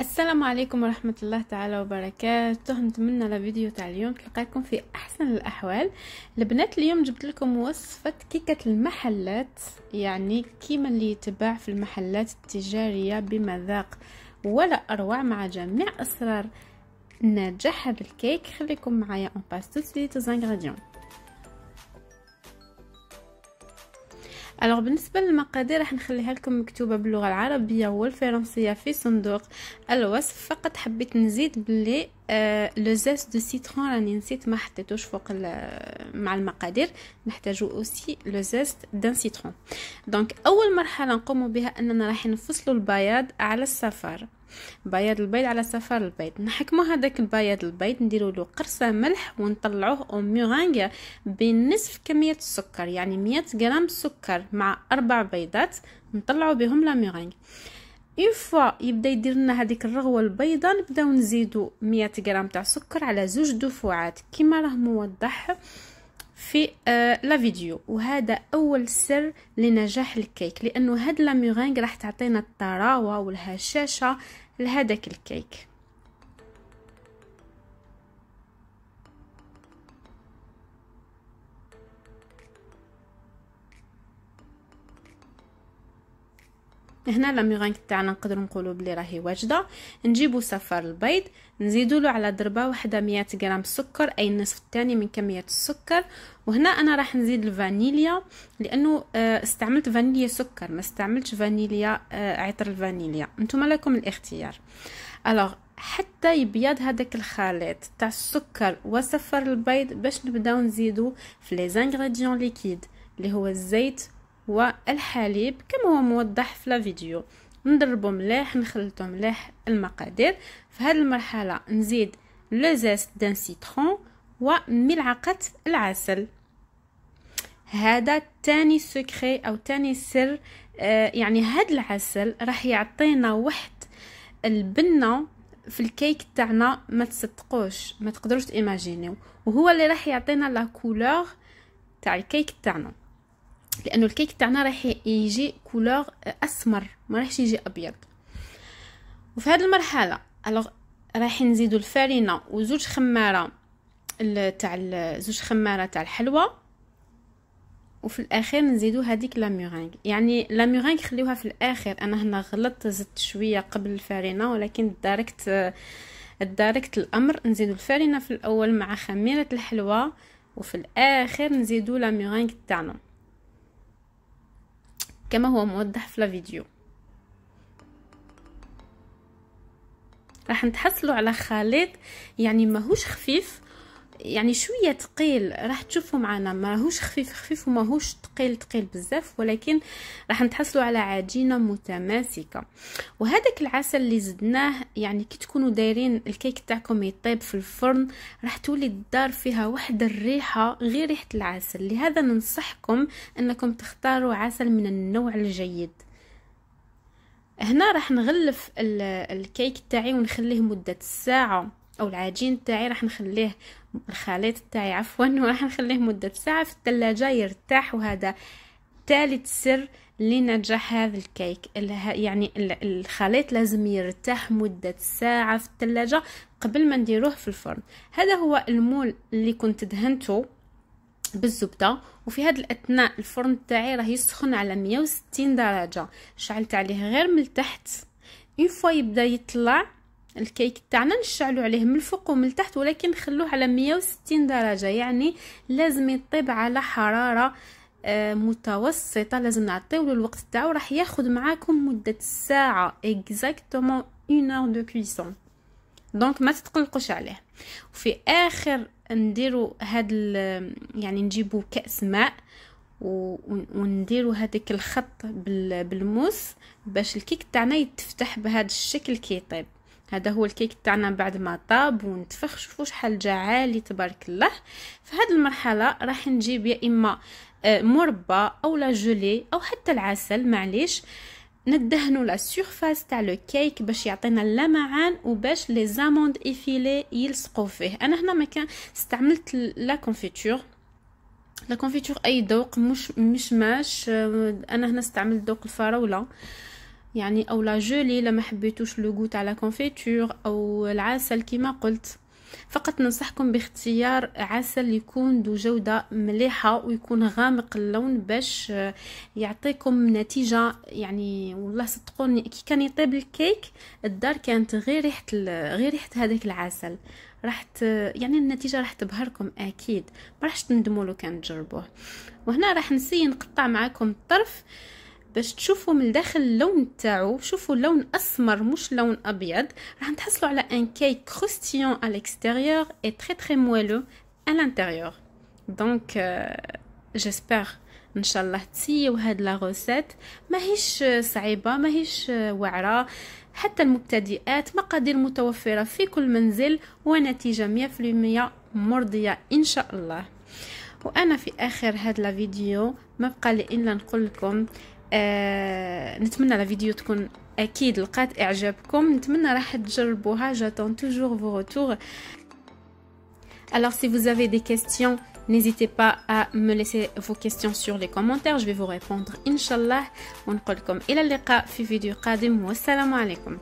السلام عليكم ورحمة الله تعالى وبركاته نتمنى لفيديو تاع اليوم تلقاكم في أحسن الأحوال البنات اليوم جبت لكم وصفة كيكة المحلات يعني كيما اللي يتباع في المحلات التجارية بمذاق ولا أروع مع جميع أسرار نجاح هذا الكيك خليكم معايا اون باس توت لي الوغ بالنسبه للمقادير راح نخليها لكم مكتوبه باللغه العربيه والفرنسيه في صندوق الوصف فقط حبيت نزيد بلي لو زيست دو سيترون راني نسيت ما حطيتوش فوق آه، مع المقادير نحتاجو اوسي لو زيست دان سيترون دونك اول مرحله نقوم بها اننا راح نفصلوا البياض على الصفار بياض البيض على صفار البيض نحكمو هذاك البياض البيض نديرو له قرصه ملح ونطلعوه ميغانغ بنصف كميه السكر يعني 100 غرام سكر مع اربع بيضات نطلعو بهم لا ميغانغ اون فوا يبدا يدير لنا هذيك الرغوه البيضاء نبداو نزيدو 100 غرام تاع سكر على زوج دفعات كيما راه موضح في آه لا فيديو وهذا اول سر لنجاح الكيك لانه هاد لاميغانغ راح تعطينا الطراوه والهشاشه لهذاك الكيك هنا ميغان تاعنا نقدروا نقولوا بلي راهي واجده نجيبوا صفار البيض نزيدوا له على ضربه واحده 100 غرام سكر اي النصف الثاني من كميه السكر وهنا انا راح نزيد الفانيليا لانه آه، استعملت فانيليا سكر ما استعملتش فانيليا آه، عطر الفانيليا نتوما لكم الاختيار الوغ حتى يبيض هذاك الخليط تاع السكر وصفر البيض باش نبداو نزيدو في لي زانغريديون ليكيد اللي هو الزيت والحليب كما هو موضح في الفيديو نضربو مليح نخلطو مليح المقادير في هذه المرحله نزيد لو زيست دان سيترون وملعقه العسل هذا تاني سكري او تاني سر آه، يعني هاد العسل راح يعطينا واحد البنه في الكيك تاعنا ما تصدقوش ما تقدروش ايماجينيو وهو اللي راح يعطينا لا كولور تاع الكيك تاعنا لانه الكيك تاعنا راح يجي كولور اسمر ما راحش يجي ابيض وفي هذه المرحله الوغ راح نزيدو الفارينه وزوج خماره تاع زوج خماره تاع الحلوى وفي الاخير نزيدو هذيك لا يعني ميغينغ خليوها في الاخر انا هنا غلطت زدت شويه قبل الفارينه ولكن داركت داركت الامر نزيدو الفارينه في الاول مع خميره الحلوى وفي الاخر نزيدو ميغينغ تاعنا كما هو موضح في الفيديو راح نتحصلوا على خليط يعني ماهوش خفيف يعني شويه ثقيل راح تشوفوا معنا ماهوش خفيف خفيف وماهوش ثقيل ثقيل بزاف ولكن راح نتحصلوا على عجينه متماسكه وهذاك العسل اللي زدناه يعني كي تكونوا دايرين الكيك تاعكم يطيب في الفرن راح تولي الدار فيها واحد الريحه غير ريحه العسل لهذا ننصحكم انكم تختاروا عسل من النوع الجيد هنا راح نغلف الكيك تاعي ونخليه مده ساعه او العجين تاعي راح نخليه الخليط تاعي عفوا وراح نخليه مده ساعه في الثلاجه يرتاح وهذا ثالث سر لنجاح هذا الكيك يعني الخليط لازم يرتاح مدة ساعة في الثلاجة قبل ما نديروه في الفرن هذا هو المول اللي كنت دهنته بالزبدة وفي هذا الأثناء الفرن تاعي راه يسخن على 160 درجة شعلت عليه غير من تحت اون فوا يبدا يطلع الكيك تاعنا نشعلو عليه من الفوق ومن التحت ولكن نخلوه على 160 درجه يعني لازم يطيب على حراره آه، متوسطه لازم نعطيو له الوقت تاعو راح ياخذ معاكم مده ساعه اكزاكتومون 1 اور دو كويسون دونك ما تتقلقوش عليه وفي اخر نديرو هاد يعني نجيبو كاس ماء ونديرو هذاك الخط بالموس باش الكيك تاعنا يتفتح بهذا الشكل كي يطيب هذا هو الكيك تاعنا بعد ما طاب ونتفخ شوفوا شحال جا عالي تبارك الله في هذه المرحله راح نجيب يا اما آه، مربى او لا جولي او حتى العسل معليش ندهنوا لا سيرفاس تاع لو كيك باش يعطينا اللمعان وباش لي زاموند ايفيلي يلصقوا فيه انا هنا ما كان استعملت لا كونفيتور لا كونفيتور اي ذوق مش مش ماش آه، انا هنا استعملت ذوق الفراوله يعني او لا جولي لما حبيتوش لوغو تاع لا كونفيتور او العسل كما قلت فقط ننصحكم باختيار عسل يكون ذو جودة مليحة ويكون غامق اللون باش آه، يعطيكم نتيجة يعني والله صدقوني كي كان يطيب الكيك الدار كانت غير ريحة غير ريحة هذاك العسل راح آه، يعني النتيجة راح تبهركم أكيد ما راحش تندموا لو كان تجربوه وهنا راح نسي نقطع معاكم الطرف آه باش تشوفوا من داخل اللون تاعو شوفوا لون اسمر مش لون ابيض راح تحصلوا على ان كيك كروستيون على الاكستيريور اي تري تري moelleux على الانتيريور دونك جيسبر ان شاء الله تسيو هاد لا روسيت ماهيش آه، صعيبه ماهيش آه، وعره حتى المبتدئات مقادير متوفره في كل منزل ونتيجه 100% مرضيه ان شاء الله وانا في اخر هاد لا فيديو ما بقى لي الا نقول لكم Je vous la vidéo. Je vous remercie de la vidéo. Je vous remercie de la vidéo. J'attends toujours vos retours. Alors, si vous avez des questions, n'hésitez pas à me laisser vos questions sur les commentaires. Je vais vous répondre. Inshallah. On se retrouve dans la vidéo. Assalamu alaikum.